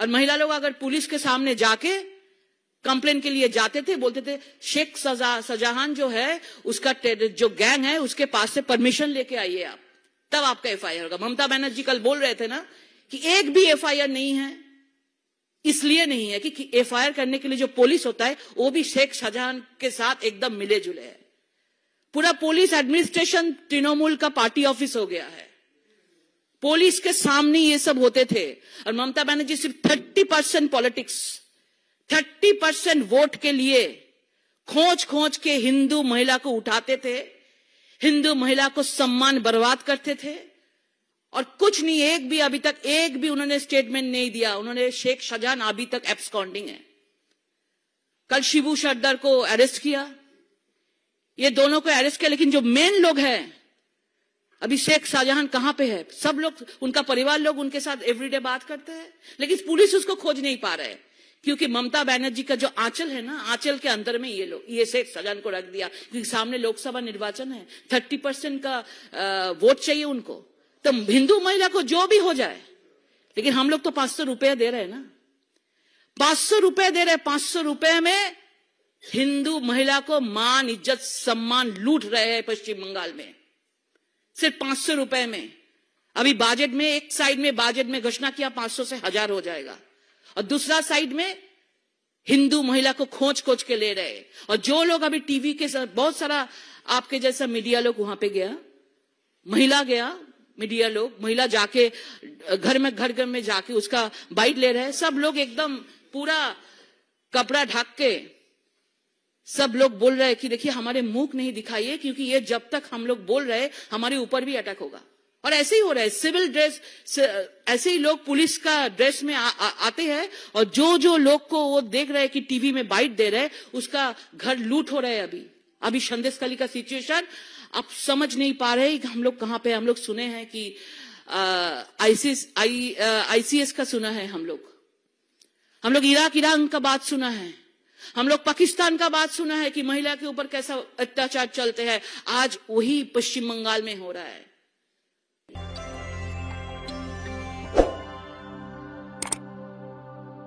और महिला लोग अगर पुलिस के सामने जाके कंप्लेन के लिए जाते थे बोलते थे शेख सजा सजाहान जो है उसका जो गैंग है उसके पास से परमिशन लेके आइए आप तब आपका एफ आई आर होगा ममता बनर्जी कल बोल रहे थे ना कि एक भी एफ आई आर नहीं है इसलिए नहीं है कि एफ आई करने के लिए जो पुलिस होता है वो भी शेख शाहजहां के साथ एकदम मिले जुले है पूरा पुलिस एडमिनिस्ट्रेशन तृणमूल का पार्टी ऑफिस हो गया है पुलिस के सामने ये सब होते थे और ममता बनर्जी सिर्फ thirty percent politics thirty percent vote के लिए खोज खोज के हिंदू महिला को उठाते थे हिंदू महिला को सम्मान बर्बाद करते थे और कुछ नहीं एक भी अभी तक एक भी उन्होंने स्टेटमेंट नहीं दिया उन्होंने शेख शाहजहां अभी तक एब्सकॉन्डिंग है कल शिबू सरदार को अरेस्ट किया ये दोनों को अरेस्ट किया लेकिन जो मेन लोग हैं अभी शेख शाहजहां कहां पे है सब लोग उनका परिवार लोग उनके साथ एवरीडे बात करते हैं लेकिन पुलिस उसको खोज नहीं पा रहे है क्योंकि ममता बनर्जी का जो आंचल है ना आंचल के अंदर में ये लोग ये शेख शाहजहां को रख दिया क्योंकि सामने लोकसभा निर्वाचन है थर्टी परसेंट का आ, वोट चाहिए उनको तो हिंदू महिला को जो भी हो जाए लेकिन हम लोग तो पांच सौ दे रहे हैं ना पांच सौ रुपये दे रहे पांच सौ रुपये में हिंदू महिला को मान इज्जत सम्मान लूट रहे हैं पश्चिम बंगाल में सिर्फ पांच सौ रुपए में अभी बजट में एक साइड में बजट में घोषणा किया पांच सौ से हजार हो जाएगा और दूसरा साइड में हिंदू महिला को खोज खोज के ले रहे और जो लोग अभी टीवी के साथ बहुत सारा आपके जैसा मीडिया लोग वहां पे गया महिला गया मीडिया लोग महिला जाके घर में घर घर में जाके उसका बाइट ले रहे सब लोग एकदम पूरा कपड़ा ढक के सब लोग बोल रहे हैं कि देखिए हमारे मुंह नहीं दिखाइए क्योंकि ये जब तक हम लोग बोल रहे हमारे ऊपर भी अटैक होगा और ऐसे ही हो रहा है सिविल ड्रेस ऐसे ही लोग पुलिस का ड्रेस में आ, आ, आते हैं और जो जो लोग को वो देख रहे हैं कि टीवी में बाइट दे रहे उसका घर लूट हो रहा है अभी अभी संदेशकाली का सिचुएशन आप समझ नहीं पा रहे कि हम लोग कहाँ पे हम लोग सुने हैं कि आईसीएस आईसीएस का सुना है हम लोग हम लोग इराक ईरान का बात सुना है हम लोग पाकिस्तान का बात सुना है कि महिला के ऊपर कैसा अत्याचार चलते हैं आज वही पश्चिम बंगाल में हो रहा है